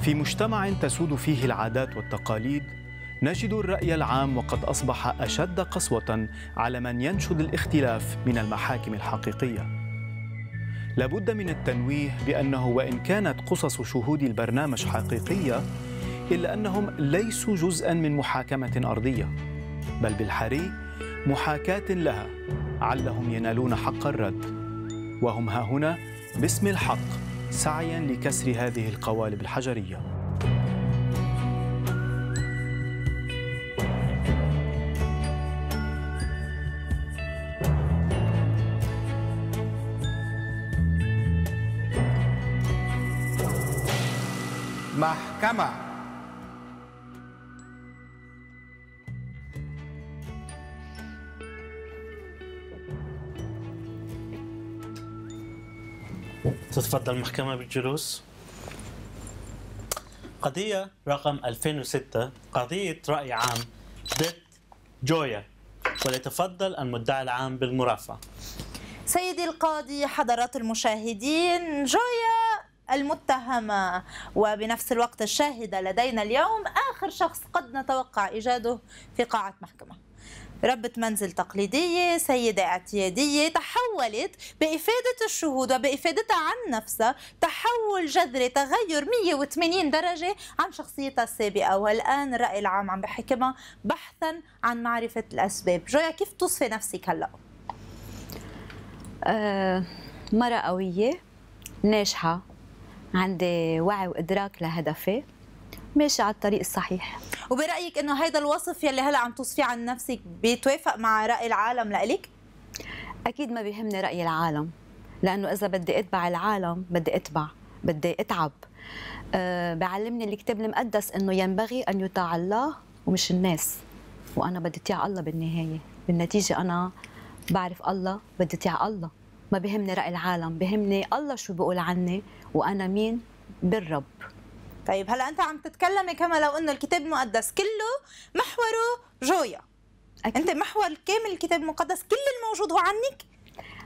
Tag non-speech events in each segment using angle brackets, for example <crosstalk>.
في مجتمع تسود فيه العادات والتقاليد نجد الرأي العام وقد أصبح أشد قسوة على من ينشد الاختلاف من المحاكم الحقيقية لابد من التنويه بأنه وإن كانت قصص شهود البرنامج حقيقية إلا أنهم ليسوا جزءا من محاكمة أرضية بل بالحري محاكاة لها علهم ينالون حق الرد وهم هنا باسم الحق سعيا لكسر هذه القوالب الحجريه محكمه تتفضل المحكمة بالجلوس قضية رقم 2006 قضية رأي عام ضد جويا وليتفضل المدعي العام بالمرافعة سيدي القاضي حضرات المشاهدين جويا المتهمة وبنفس الوقت الشاهدة لدينا اليوم آخر شخص قد نتوقع إيجاده في قاعة محكمة ربة منزل تقليدية سيدة اعتيادية تحولت بإفادة الشهود وبإفادتها عن نفسها تحول جذري تغير 180 درجة عن شخصيتها السابقة والآن الرأي العام عم بحكمها بحثا عن معرفة الأسباب جويا كيف توصفي نفسك هلأ؟ مرأة مرة قوية ناجحة عندي وعي وإدراك لهدفي ماشي على الطريق الصحيح وبرايك انه هيدا الوصف يلي هلا عم توصفيه عن نفسك بيتوافق مع راي العالم لإلك اكيد ما بيهمني راي العالم لانه اذا بدي اتبع العالم بدي اتبع بدي اتعب أه بعلمني الكتاب المقدس انه ينبغي ان يطاع الله ومش الناس وانا بدي اطيع الله بالنهايه بالنتيجه انا بعرف الله بدي اطيع الله ما بهمني راي العالم بهمني الله شو بيقول عني وانا مين بالرب طيب هلا انت عم تتكلمي كما لو انه الكتاب المقدس كله محوره جويا أكيد. انت محور كامل الكتاب المقدس كل الموجود هو عنك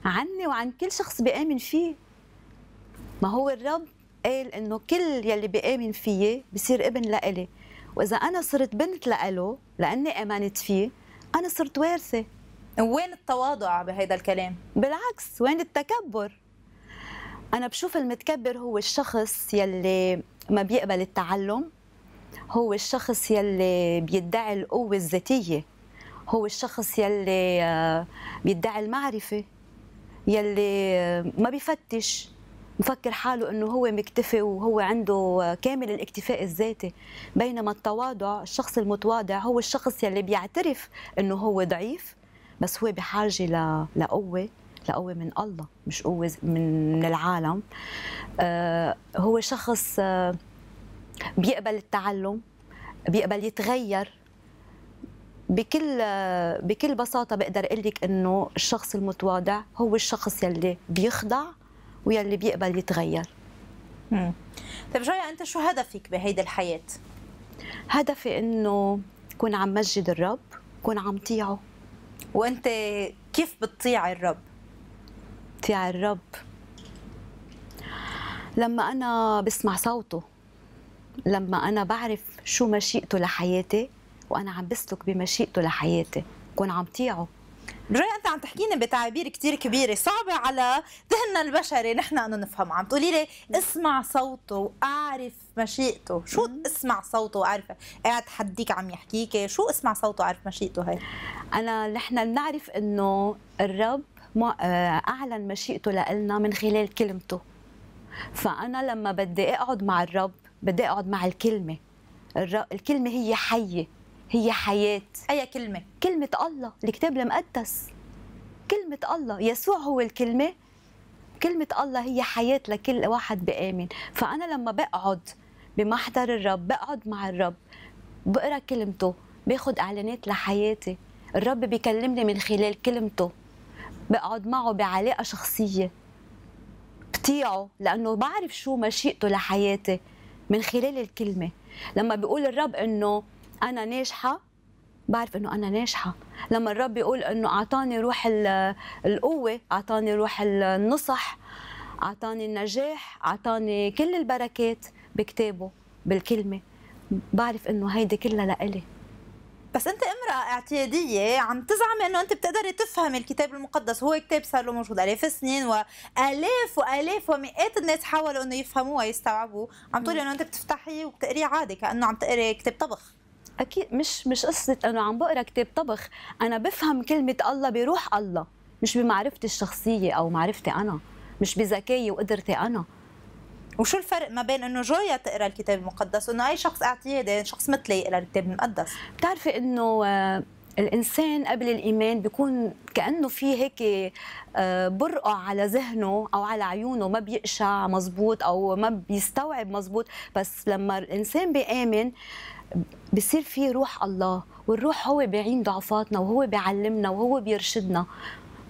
عني وعن كل شخص بآمن فيه ما هو الرب قال انه كل يلي بآمن فيه بصير ابن لإلي واذا انا صرت بنت لإله لاني امنت فيه انا صرت وارثه وين التواضع بهذا الكلام بالعكس وين التكبر انا بشوف المتكبر هو الشخص يلي ما بيقبل التعلم هو الشخص يلي بيدعي القوة الذاتية هو الشخص يلي آه، بيدعي المعرفة يلي آه، ما بيفتش مفكر حاله انه هو مكتفي وهو عنده آه، كامل الاكتفاء الذاتي بينما التواضع الشخص المتواضع هو الشخص يلي بيعترف انه هو ضعيف بس هو بحاجه لقوه لقوة من الله مش قوة من العالم آه، هو شخص آه، بيقبل التعلم بيقبل يتغير بكل آه، بكل بساطة بقدر أقول لك إنه الشخص المتواضع هو الشخص يلي بيخضع ويلي بيقبل يتغير. طيب جاية أنت شو هدفك بهيدي الحياة؟ هدفي إنه كون عم مجد الرب، كون عم طيعه. وأنت كيف بتطيعي الرب؟ بتطيع الرب لما أنا بسمع صوته لما أنا بعرف شو مشيئته لحياتي وأنا عم بسلك بمشيئته لحياتي كون عم طيعه جاي انت عم تحكيني بتعابير كثير كبيره صعبه على ذهننا البشري نحن انه نفهم عم تقولي لي اسمع صوته واعرف مشيئته شو اسمع صوته واعرف قاعد حديك عم يحكيك شو اسمع صوته واعرف مشيئته هاي انا نحن بنعرف انه الرب آه، اعلن مشيئته لنا من خلال كلمته فانا لما بدي اقعد مع الرب بدي اقعد مع الكلمه الكلمه هي حيه هي حياه اي كلمه كلمه الله الكتاب المقدس كلمه الله يسوع هو الكلمه كلمه الله هي حياه لكل واحد بامن فانا لما بقعد بمحضر الرب بقعد مع الرب بقرا كلمته باخد اعلانات لحياتي الرب بيكلمني من خلال كلمته بقعد معه بعلاقه شخصيه بطيعه لانه بعرف شو مشيئته لحياتي من خلال الكلمه لما بيقول الرب انه انا ناجحه بعرف انه انا ناجحه لما الرب بيقول انه اعطاني روح القوه اعطاني روح النصح اعطاني النجاح اعطاني كل البركات بكتابه بالكلمه بعرف انه هيدي كلها لإلي بس انت امراه اعتياديه عم تزعمي انه انت بتقدري تفهمي الكتاب المقدس هو كتاب صار له موجود الاف السنين والاف والاف ومئات الناس حاولوا انه يفهموه ويستوعبوه عم تقولي انه انت بتفتحيه وبتقريه عادي كانه عم تقري كتاب طبخ اكيد مش مش قصه انه عم بقرا كتاب طبخ انا بفهم كلمه الله بروح الله مش بمعرفتي الشخصيه او معرفتي انا مش بذكائي وقدرتي انا وشو الفرق ما بين انه جويا تقرا الكتاب المقدس وانه اي شخص اعتيادي يعني شخص مثلي يقرا الكتاب المقدس بتعرفي انه آه، الانسان قبل الايمان بيكون كانه في هيك آه، برقع على ذهنه او على عيونه ما بيقشع مزبوط او ما بيستوعب مزبوط بس لما الانسان بيامن بصير في روح الله والروح هو بيعين ضعفاتنا وهو بيعلمنا وهو بيرشدنا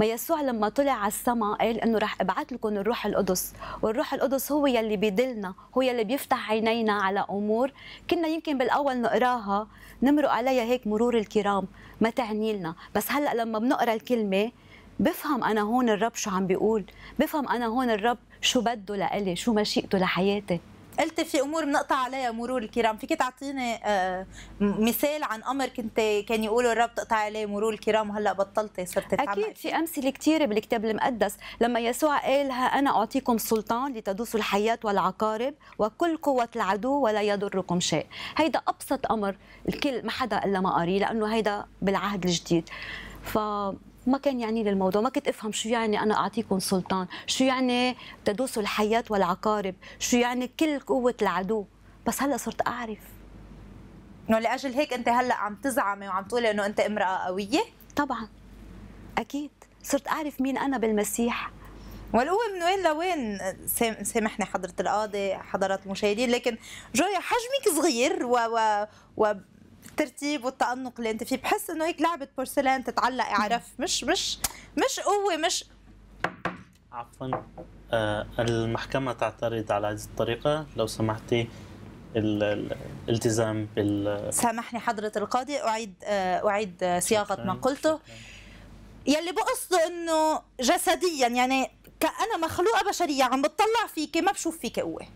ما يسوع لما طلع على السماء قال انه رح ابعث لكم الروح القدس والروح القدس هو يلي بيدلنا هو يلي بيفتح عينينا على امور كنا يمكن بالاول نقراها نمرق عليها هيك مرور الكرام ما تعني لنا بس هلا لما بنقرا الكلمه بفهم انا هون الرب شو عم بيقول بفهم انا هون الرب شو بده لإلي شو مشيئته لحياتي قلت في امور بنقطع عليها مرور الكرام فيك تعطيني آه، مثال عن امر كنت كان يقولوا الرب تقطع عليه مرور الكرام وهلا بطلتي صرت اكيد في امثله كثيره بالكتاب المقدس لما يسوع قال ها انا اعطيكم سلطان لتدوسوا الحياه والعقارب وكل قوه العدو ولا يضركم شيء هيدا ابسط امر الكل ما حدا الا ما قري لانه هيدا بالعهد الجديد ف ما كان يعني للموضوع الموضوع ما كنت افهم شو يعني انا اعطيكم سلطان شو يعني تدوسوا الحياه والعقارب شو يعني كل قوه العدو بس هلا صرت اعرف انه لاجل هيك انت هلا عم تزعمي وعم تقولي انه انت امراه قويه طبعا اكيد صرت اعرف مين انا بالمسيح والقوة من وين لوين سامحني حضرة القاضي حضرات المشاهدين لكن جويا حجمك صغير و, و... و... الترتيب والتأنق اللي انت فيه بحس انه هيك لعبه بورسلان تتعلق عرف مش مش مش قوه مش عفوا آه، المحكمه تعترض على هذه الطريقه لو سمحتي الالتزام بال سامحني حضره القاضي اعيد آه، اعيد آه، صياغه ما قلته يلي بقصده انه جسديا يعني كأنا مخلوقه بشريه عم بتطلع فيكي ما بشوف فيكي قوه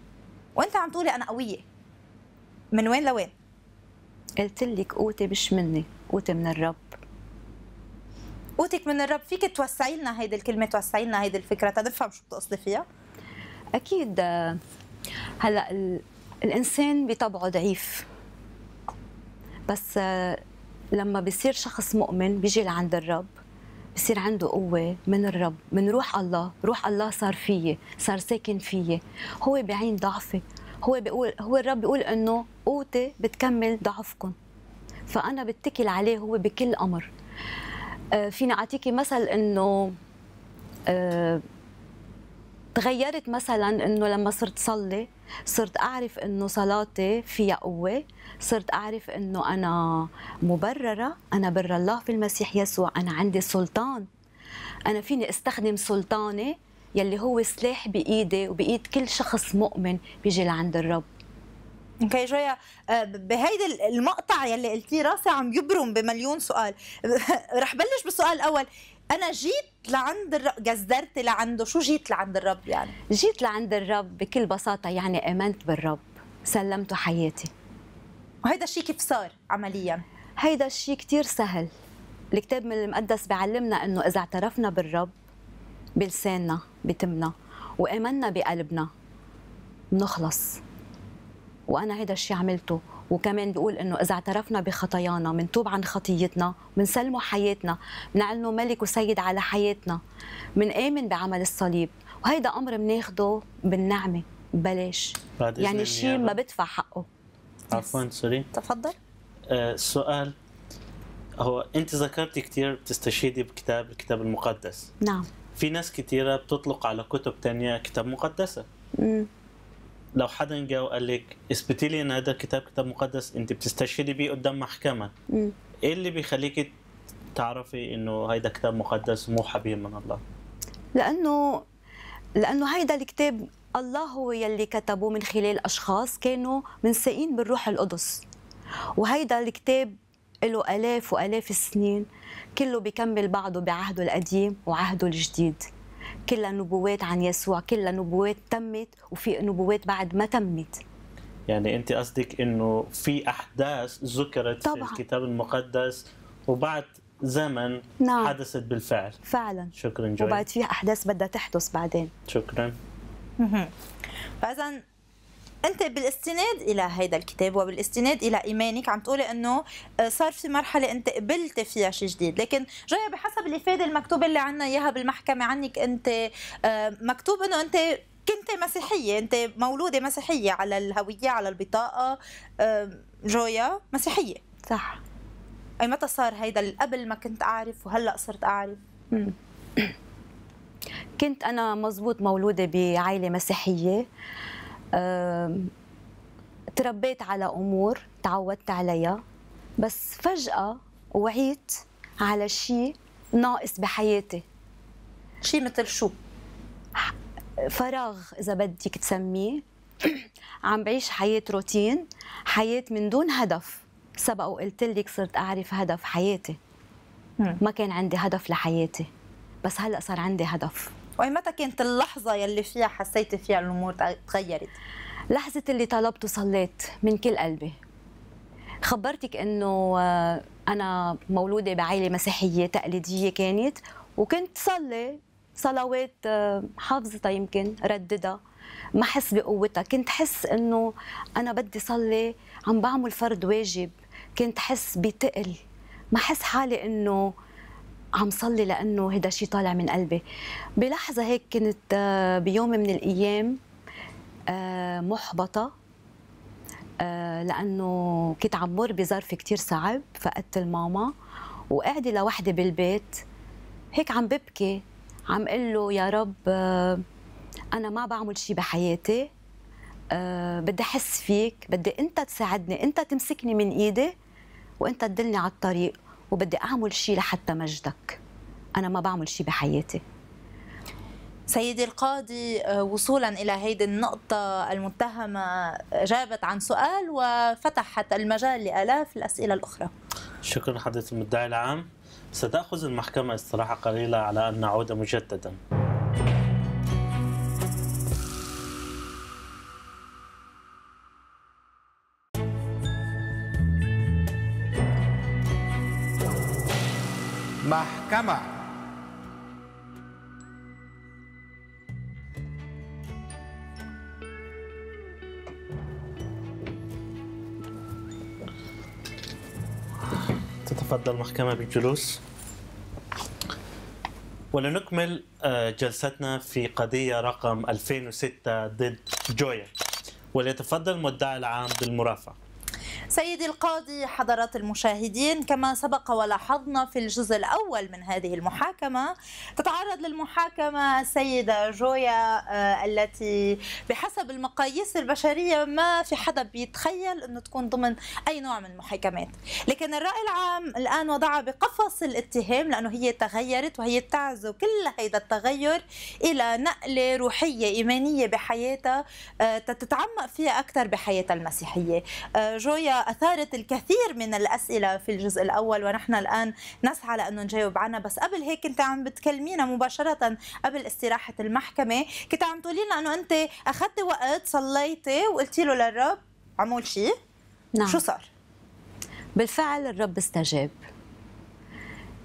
وانت عم تقولي انا قويه من وين لوين قلت لك قوتي مش مني قوتي من الرب قوتك من الرب فيك توسعي لنا هيدي الكلمه توسعي لنا هيدي الفكره تنفهم شو بتقصدي فيها اكيد آه، هلا الانسان بطبعه ضعيف بس آه، لما بيصير شخص مؤمن بيجي لعند الرب بصير عنده قوة من الرب من روح الله روح الله صار فيي صار ساكن فيي هو بعين ضعفي هو بيقول هو الرب بيقول انه قوتي بتكمل ضعفكم فانا بتكل عليه هو بكل امر آه، فيني اعطيكي مثل انه آه، تغيرت مثلا انه لما صرت صلي صرت اعرف انه صلاتي فيها قوه صرت اعرف انه انا مبرره انا بر الله في المسيح يسوع انا عندي سلطان انا فيني استخدم سلطاني يلي هو سلاح بايدي وبايد كل شخص مؤمن بيجي لعند الرب اوكي جايه آه، بهيدا المقطع يلي قلتيه راسي عم يبرم بمليون سؤال <laughs> رح بلش بالسؤال الاول انا جيت لعند الرب جزرت لعنده شو جيت لعند الرب يعني جيت لعند الرب بكل بساطه يعني امنت بالرب سلمت حياتي وهيدا الشيء كيف صار عمليا هيدا الشيء كثير سهل الكتاب من المقدس بيعلمنا انه اذا اعترفنا بالرب بلساننا بتمنا وامنا بقلبنا بنخلص وانا هيدا الشيء عملته وكمان بقول انه اذا اعترفنا بخطايانا بنتوب عن خطيتنا بنسلمه حياتنا بنعلنه ملك وسيد على حياتنا امن بعمل الصليب وهيدا امر بناخده بالنعمه بلاش يعني شيء ما بدفع حقه عفوا سوري تفضل السؤال آه، هو انت ذكرتي كثير بتستشهدي بكتاب الكتاب المقدس نعم في ناس كثيره بتطلق على كتب تانية كتاب مقدسه مم. لو حدا جا وقال لك اثبتي لي ان هذا الكتاب كتاب مقدس انت بتستشهدي بيه قدام محكمه ايه اللي بيخليك تعرفي انه هيدا كتاب مقدس مو حبيب من الله لانه لانه هيدا الكتاب الله هو يلي كتبه من خلال اشخاص كانوا منسئين بالروح القدس وهيدا الكتاب له آلاف وآلاف السنين كله بيكمل بعضه بعهده القديم وعهده الجديد كلها نبوات عن يسوع كلها نبوات تمت وفي نبوات بعد ما تمت يعني انت قصدك انه في احداث ذكرت طبعا. في الكتاب المقدس وبعد زمن نعم. حدثت بالفعل فعلا شكرا جوي وبعد في احداث بدها تحدث بعدين شكرا فاذا انت بالاستناد الى هيدا الكتاب وبالاستناد الى ايمانك عم تقولي انه آه، صار في مرحله انت قبلت فيها شيء جديد لكن جاي بحسب الافاده المكتوبه اللي عنا اياها بالمحكمه عنك انت آه، مكتوب انه انت كنت مسيحيه انت مولوده مسيحيه على الهويه على البطاقه آه، جويا مسيحيه صح اي متى صار هيدا قبل ما كنت اعرف وهلا صرت اعرف كنت انا مزبوط مولوده بعائله مسيحيه تربيت على امور تعودت عليها بس فجاه وعيت على شيء ناقص بحياتي شيء مثل شو فراغ اذا بدك تسميه <clears throat> عم بعيش حياه روتين حياه من دون هدف سبق وقلت لك صرت اعرف هدف حياتي ما كان عندي هدف لحياتي بس هلا صار عندي هدف ومتى كانت اللحظه يلي فيها حسيتي فيها الامور تغيرت لحظه اللي طلبت وصليت من كل قلبي خبرتك انه آه، انا مولوده بعائله مسيحيه تقليديه كانت وكنت صلي صلوات آه، حافظتها يمكن رددها ما حس بقوتها كنت حس انه انا بدي صلي عم بعمل فرض واجب كنت حس بتقل ما حس حالي انه عم صلي لانه هيدا شيء طالع من قلبي بلحظه هيك كنت آه، بيوم من الايام آه، محبطه آه، لانه كنت عم مر بظرف كثير صعب فقدت الماما وقاعده لوحدي بالبيت هيك عم ببكي عم اقول له يا رب انا ما بعمل شيء بحياتي بدي احس فيك بدي انت تساعدني انت تمسكني من ايدي وانت تدلني على الطريق وبدي اعمل شيء لحتى مجدك انا ما بعمل شيء بحياتي سيدي القاضي آه، وصولا الى هيدي النقطة المتهمة جابت عن سؤال وفتحت المجال لآلاف الأسئلة الأخرى شكرا حضرة المدعي العام ستأخذ المحكمة استراحة قليلة على أن نعود مجددا المجتمع تتفضل المحكمة بالجلوس ولنكمل آه، جلستنا في قضية رقم 2006 ضد جويا وليتفضل المدعي العام بالمرافعة سيدي القاضي حضرات المشاهدين كما سبق ولاحظنا في الجزء الأول من هذه المحاكمة تتعرض للمحاكمة السيدة جويا آه، التي بحسب المقاييس البشرية ما في حدا بيتخيل أنه تكون ضمن أي نوع من المحاكمات لكن الرأي العام الآن وضعها بقفص الاتهام لأنه هي تغيرت وهي تعزو كل هذا التغير إلى نقلة روحية إيمانية بحياتها آه، تتعمق فيها أكثر بحياتها المسيحية آه، جويا أثارت الكثير من الأسئلة في الجزء الأول ونحن الآن نسعى لأنه نجاوب عنها بس قبل هيك كنت عم بتكلمينا مباشرة قبل استراحة المحكمة كنت عم تقولي لنا أنه أنت أخذتي وقت صليتي وقلتي له للرب عمول شيء نعم. شو صار؟ بالفعل الرب استجاب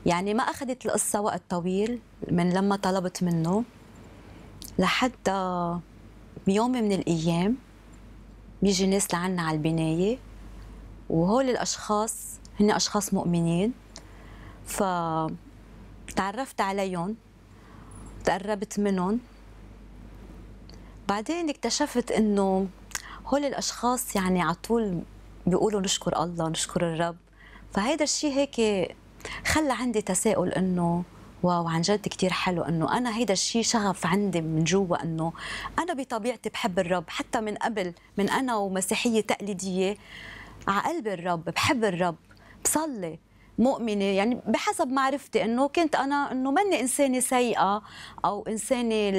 يعني ما أخذت القصة وقت طويل من لما طلبت منه لحد بيوم من الأيام بيجي ناس لعنا على البناية وهول الاشخاص هن اشخاص مؤمنين فتعرفت عليهم تقربت منهم بعدين اكتشفت انه هول الاشخاص يعني على طول بيقولوا نشكر الله نشكر الرب فهيدا الشيء هيك خلى عندي تساؤل انه واو عن جد كثير حلو انه انا هيدا الشيء شغف عندي من جوا انه انا بطبيعتي بحب الرب حتى من قبل من انا ومسيحيه تقليديه على قلب الرب بحب الرب بصلي مؤمنه يعني بحسب معرفتي انه كنت انا انه ماني انسانه سيئه او انسانه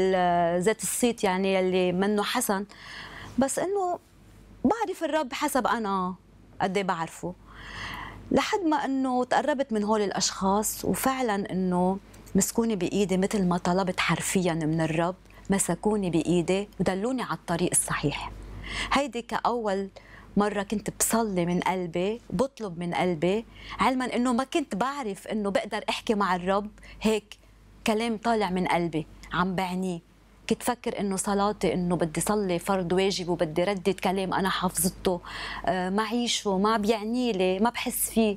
ذات الصيت يعني اللي منه حسن بس انه بعرف الرب حسب انا قد إيه بعرفه لحد ما انه تقربت من هول الاشخاص وفعلا انه مسكوني بايدي مثل ما طلبت حرفيا من الرب مسكوني بايدي ودلوني على الطريق الصحيح هيدي كاول مرة كنت بصلي من قلبي بطلب من قلبي علما أنه ما كنت بعرف أنه بقدر أحكي مع الرب هيك كلام طالع من قلبي عم بعنيه كنت فكر انه صلاتي انه بدي صلي فرض واجب وبدي ردد كلام انا حافظته آه، ما عيشه ما بيعني لي ما بحس فيه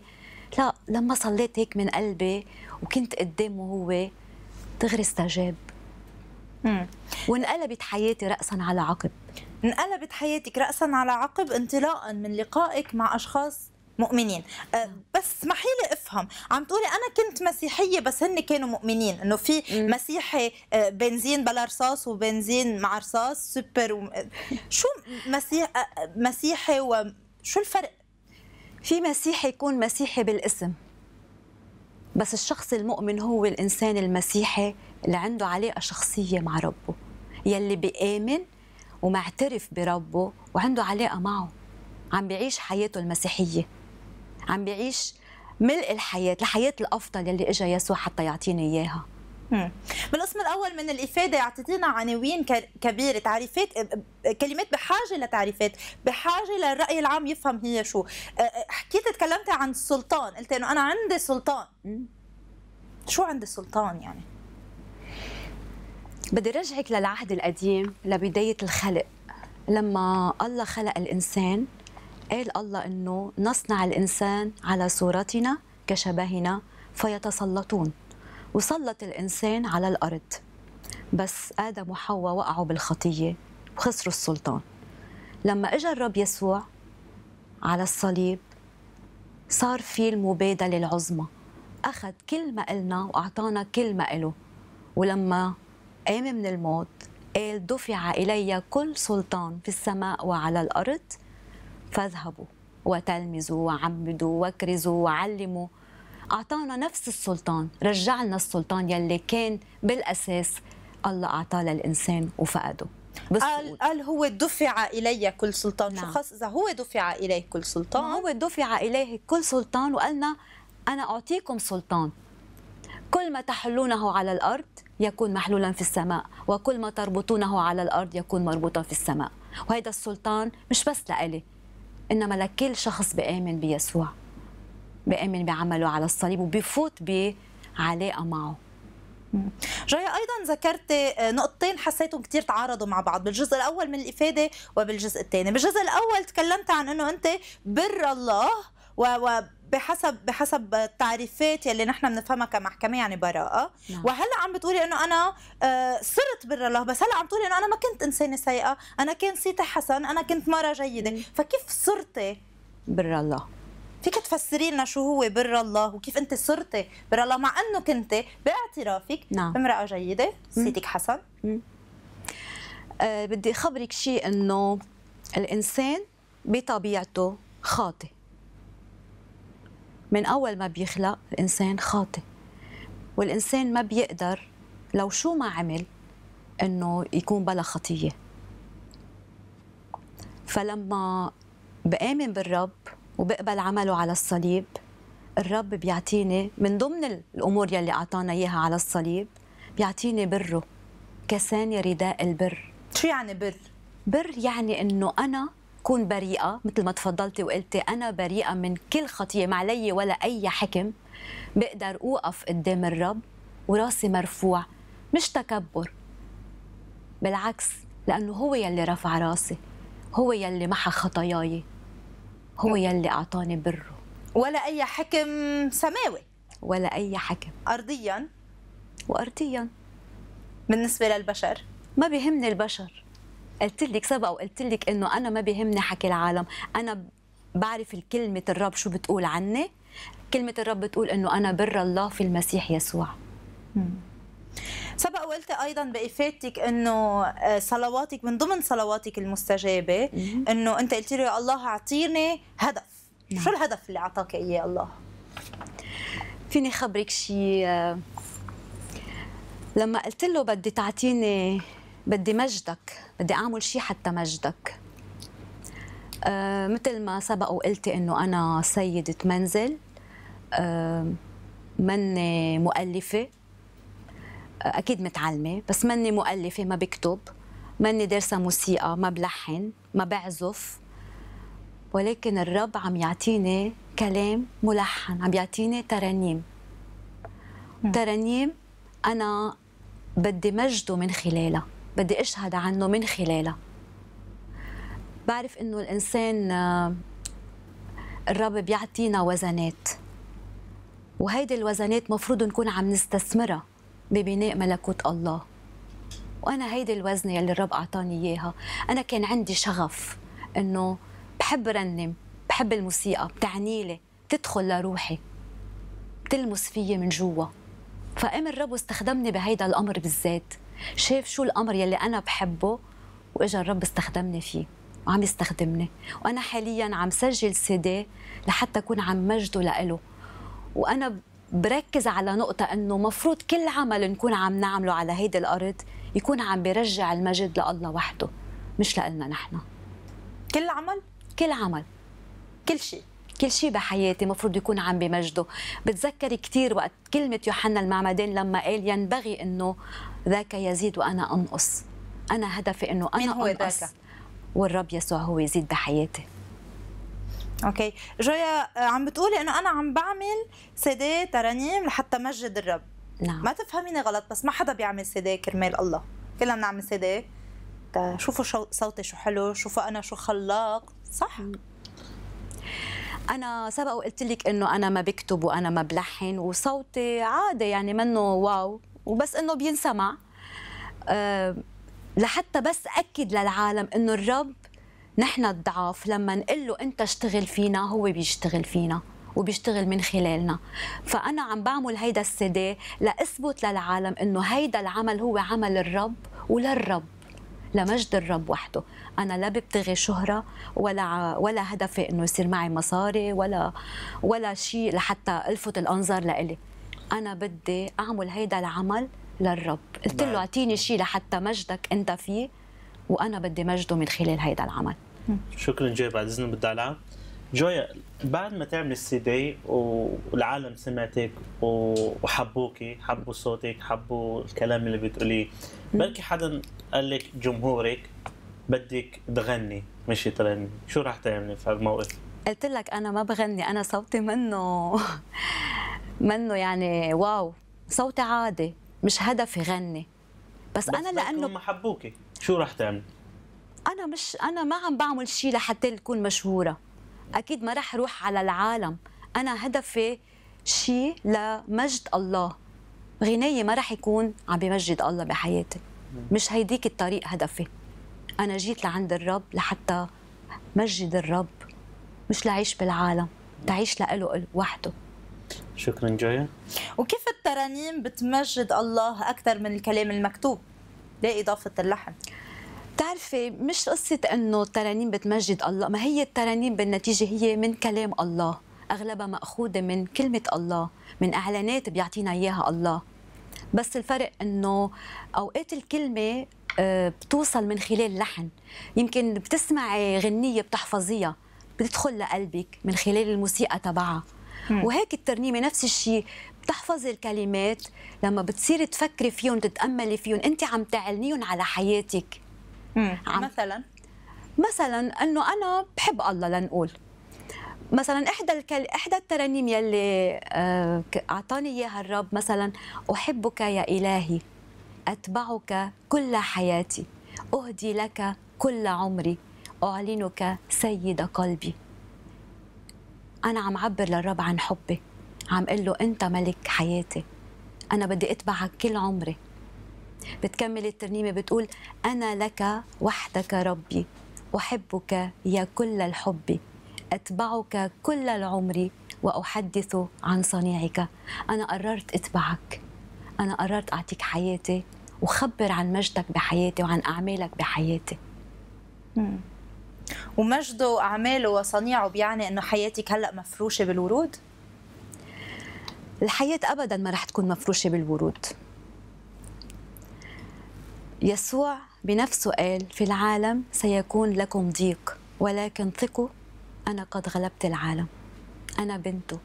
لا لما صليت هيك من قلبي وكنت قدامه هو دغري استجاب وانقلبت حياتي راسا على عقب انقلبت حياتك رأسا على عقب انطلاقا من لقائك مع أشخاص مؤمنين أه، بس اسمحي لي افهم عم تقولي انا كنت مسيحيه بس هن كانوا مؤمنين انه في مسيحي أه، بنزين بلا رصاص وبنزين مع رصاص سوبر و... شو مسيح أه، مسيحي وشو الفرق في مسيحي يكون مسيحي بالاسم بس الشخص المؤمن هو الانسان المسيحي اللي عنده علاقه شخصيه مع ربه يلي بيامن ومعترف بربه وعنده علاقه معه عم بيعيش حياته المسيحيه عم بيعيش ملء الحياه الحياه الافضل اللي اجا يسوع حتى يعطينا اياها بالقسم الاول من الافاده يعطينا عناوين كبيره تعريفات كلمات بحاجه لتعريفات بحاجه للراي العام يفهم هي شو حكيت تكلمت عن السلطان قلت انه انا عندي سلطان شو عندي سلطان يعني بدي رجعك للعهد القديم لبداية الخلق لما الله خلق الإنسان قال الله أنه نصنع الإنسان على صورتنا كشبهنا فيتسلطون وسلط الإنسان على الأرض بس آدم وحواء وقعوا بالخطية وخسروا السلطان لما إجا الرب يسوع على الصليب صار في المبادلة العظمى أخذ كل ما إلنا وأعطانا كل ما إله ولما قام من الموت قال دفع إلي كل سلطان في السماء وعلى الأرض فاذهبوا وتلمذوا وعبدوا وكرزوا وعلموا أعطانا نفس السلطان رجعنا السلطان يلي كان بالأساس الله أعطاه للإنسان وفقده قال, قال هو دفع إلي كل سلطان نعم. شو إذا هو دفع إليه كل سلطان هو دفع إليه كل سلطان وقالنا أنا أعطيكم سلطان كل ما تحلونه على الأرض يكون محلولا في السماء وكل ما تربطونه على الأرض يكون مربوطا في السماء وهذا السلطان مش بس لإلي إنما لكل شخص بآمن بيسوع بآمن بعمله على الصليب وبيفوت بعلاقة معه جاية أيضا ذكرت آه، نقطتين حسيتهم كتير تعارضوا مع بعض بالجزء الأول من الإفادة وبالجزء الثاني بالجزء الأول تكلمت عن أنه أنت بر الله و بحسب بحسب التعريفات يلي نحن بنفهمها كمحكمه يعني براءه نعم. وهلا عم بتقولي انه انا آه، صرت بر الله بس هلا عم تقولي انه انا ما كنت انسانه سيئه انا كان صيتي حسن انا كنت مره جيده مم. فكيف صرتي بر الله فيك تفسري لنا شو هو بر الله وكيف انت صرتي بر الله مع انه كنت باعترافك نعم. امراه جيده صيتك حسن أه بدي اخبرك شيء انه الانسان بطبيعته خاطئ من اول ما بيخلق الانسان خاطئ والانسان ما بيقدر لو شو ما عمل انه يكون بلا خطيه فلما بآمن بالرب وبقبل عمله على الصليب الرب بيعطيني من ضمن الامور يلي اعطانا اياها على الصليب بيعطيني بره كساني رداء البر شو يعني بر؟ بر يعني انه انا كون بريئه مثل ما تفضلتي وقلتي انا بريئه من كل خطيه ما علي ولا اي حكم بقدر اوقف قدام الرب وراسي مرفوع مش تكبر بالعكس لانه هو يلي رفع راسي هو يلي محى خطاياي هو يلي اعطاني بره ولا اي حكم سماوي ولا اي حكم ارضيا وارضيا بالنسبه للبشر ما بيهمني البشر قلت لك سبق وقلت لك انه انا ما بيهمني حكي العالم انا بعرف كلمه الرب شو بتقول عني كلمه الرب بتقول انه انا بر الله في المسيح يسوع سبق وقلت ايضا بافادتك انه آه، صلواتك من ضمن صلواتك المستجابه انه انت قلت له يا الله اعطيني هدف نعم. شو الهدف اللي اعطاك اياه الله فيني خبرك شيء آه، لما قلت له بدي تعطيني بدي مجدك بدي اعمل شيء حتى مجدك أه، مثل ما سبق وقلتي انه انا سيده منزل أه، مني مؤلفه أه، اكيد متعلمه بس مني مؤلفه ما بكتب مني دارسه موسيقى ما بلحن ما بعزف ولكن الرب عم يعطيني كلام ملحن عم يعطيني ترانيم ترانيم انا بدي مجده من خلالها بدي أشهد عنه من خلالها بعرف إنه الإنسان آه، الرب بيعطينا وزنات وهيدي الوزنات مفروض نكون عم نستثمرها ببناء ملكوت الله وأنا هيدي الوزنة يلي الرب أعطاني إياها أنا كان عندي شغف إنه بحب رنم بحب الموسيقى بتعني لي تدخل لروحي بتلمس فيي من جوا فقام الرب واستخدمني بهيدا الأمر بالذات شاف شو الامر يلي انا بحبه واجا الرب استخدمني فيه وعم يستخدمني وانا حاليا عم سجل سيدي لحتى اكون عم مجده لإله وانا بركز على نقطة إنه مفروض كل عمل نكون عم نعمله على هيدي الأرض يكون عم بيرجع المجد لله وحده مش لإلنا نحن كل عمل؟ كل عمل كل شيء كل شيء بحياتي مفروض يكون عم بمجده بتذكر كثير وقت كلمة يوحنا المعمدان لما قال ينبغي إنه ذاك يزيد وأنا أنقص أنا هدفي أنه أنا مين هو أنقص ذاك؟ والرب يسوع هو يزيد بحياتي اوكي جويا آه، عم بتقولي انه انا عم بعمل سيدي ترانيم لحتى مجد الرب نعم ما تفهميني غلط بس ما حدا بيعمل سيدي كرمال الله كلنا بنعمل سيدي شوفوا شو صوتي شو حلو شوفوا انا شو خلاق صح م. انا سبق وقلت لك انه انا ما بكتب وانا ما بلحن وصوتي عادي يعني منه واو وبس انه بينسمع آه، لحتى بس اكد للعالم انه الرب نحن الضعاف لما نقول له انت اشتغل فينا هو بيشتغل فينا وبيشتغل من خلالنا فانا عم بعمل هيدا السي لاثبت للعالم انه هيدا العمل هو عمل الرب وللرب لمجد الرب وحده انا لا ببتغي شهره ولا ولا هدفي انه يصير معي مصاري ولا ولا شيء لحتى الفت الانظار لإلي انا بدي اعمل هيدا العمل للرب قلت له نعم. اعطيني شيء لحتى مجدك انت فيه وانا بدي مجده من خلال هيدا العمل شكرا جاي بعد اذنك بالدلعه جويا بعد ما تعمل السي دي والعالم سمعتك وحبوكي حبوا صوتك حبوا الكلام اللي بتقوليه بلكي حدا قال لك جمهورك بدك تغني مش ترني شو راح تعملي في هالموقف؟ قلت لك انا ما بغني انا صوتي منه <laughs> منه يعني واو صوتي عادي مش هدفي غني بس, بس انا لانه ما حبوكي شو راح تعمل انا مش انا ما عم بعمل شيء لحتى تكون مشهوره اكيد ما راح اروح على العالم انا هدفي شيء لمجد الله غنيه ما راح يكون عم بمجد الله بحياتي مش هيديك الطريق هدفي أنا جيت لعند الرب لحتى مجد الرب مش لعيش بالعالم تعيش لإله وحده شكرا جاية وكيف الترانيم بتمجد الله أكثر من الكلام المكتوب لإضافة اللحن بتعرفي مش قصة إنه الترانيم بتمجد الله ما هي الترانيم بالنتيجة هي من كلام الله أغلبها مأخوذة من كلمة الله من إعلانات بيعطينا إياها الله بس الفرق إنه أوقات الكلمة آه، بتوصل من خلال لحن يمكن بتسمعي غنية بتحفظيها بتدخل لقلبك من خلال الموسيقى تبعها وهيك الترنيمه نفس الشيء بتحفظي الكلمات لما بتصيري تفكري فيهم تتاملي فيهم انت عم تعلنيهم على حياتك مم. عم مثلا مثلا انه انا بحب الله لنقول مثلا احدى الكل... احدى الترانيم يلي آه، اعطاني اياها الرب مثلا احبك يا الهي اتبعك كل حياتي اهدي لك كل عمري أعلنك سيد قلبي أنا عم عبر للرب عن حبي عم قل له أنت ملك حياتي أنا بدي أتبعك كل عمري بتكمل الترنيمة بتقول أنا لك وحدك ربي أحبك يا كل الحب أتبعك كل العمر وأحدث عن صنيعك أنا قررت أتبعك أنا قررت أعطيك حياتي وخبر عن مجدك بحياتي وعن أعمالك بحياتي مم. ومجده وأعماله وصنيعه بيعني أنه حياتك هلأ مفروشة بالورود؟ الحياة أبدا ما رح تكون مفروشة بالورود يسوع بنفسه قال في العالم سيكون لكم ضيق ولكن ثقوا أنا قد غلبت العالم أنا بنته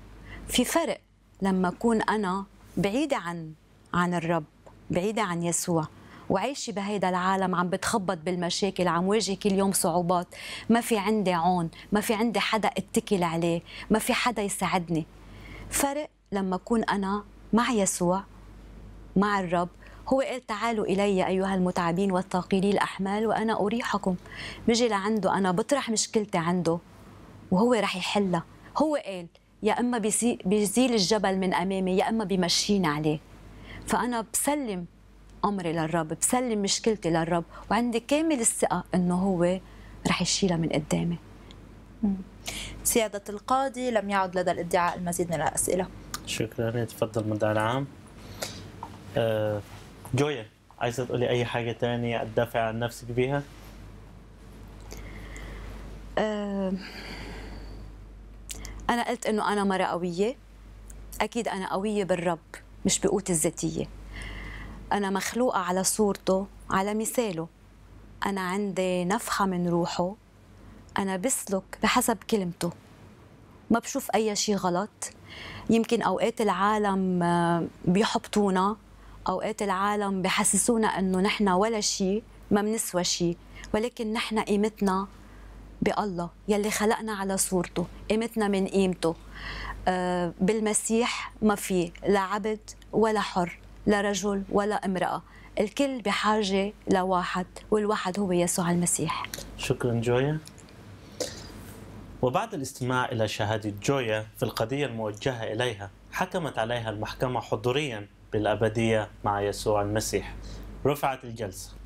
في فرق لما أكون أنا بعيدة عن عن الرب بعيدة عن يسوع وعايشه بهيدا العالم عم بتخبط بالمشاكل عم واجه كل يوم صعوبات ما في عندي عون ما في عندي حدا اتكل عليه ما في حدا يساعدني فرق لما اكون انا مع يسوع مع الرب هو قال تعالوا إلي أيها المتعبين والثاقلي الأحمال وأنا أريحكم بجي لعنده أنا بطرح مشكلتي عنده وهو رح يحلها هو قال يا إما بيزيل الجبل من أمامي يا إما بيمشيني عليه فأنا بسلم امري للرب بسلم مشكلتي للرب وعندي كامل الثقه انه هو رح يشيلها من قدامي سيادة القاضي لم يعد لدى الادعاء المزيد من الأسئلة شكرا تفضل مدعي العام آه، جويا عايزة تقولي أي حاجة تانية أدافع عن نفسك بيها؟ آه، أنا قلت إنه أنا مرة قوية أكيد أنا قوية بالرب مش بقوتي الذاتية أنا مخلوقة على صورته على مثاله أنا عندي نفحة من روحه أنا بسلك بحسب كلمته ما بشوف أي شيء غلط يمكن أوقات العالم آه، بيحبطونا أوقات العالم بحسسونا أنه نحن ولا شيء ما بنسوى شيء ولكن نحن قيمتنا بالله يلي خلقنا على صورته قيمتنا من قيمته آه، بالمسيح ما في لا عبد ولا حر لا رجل ولا امرأة الكل بحاجة لواحد والواحد هو يسوع المسيح شكرا جويا وبعد الاستماع إلى شهادة جويا في القضية الموجهة إليها حكمت عليها المحكمة حضوريا بالأبدية مع يسوع المسيح رفعت الجلسة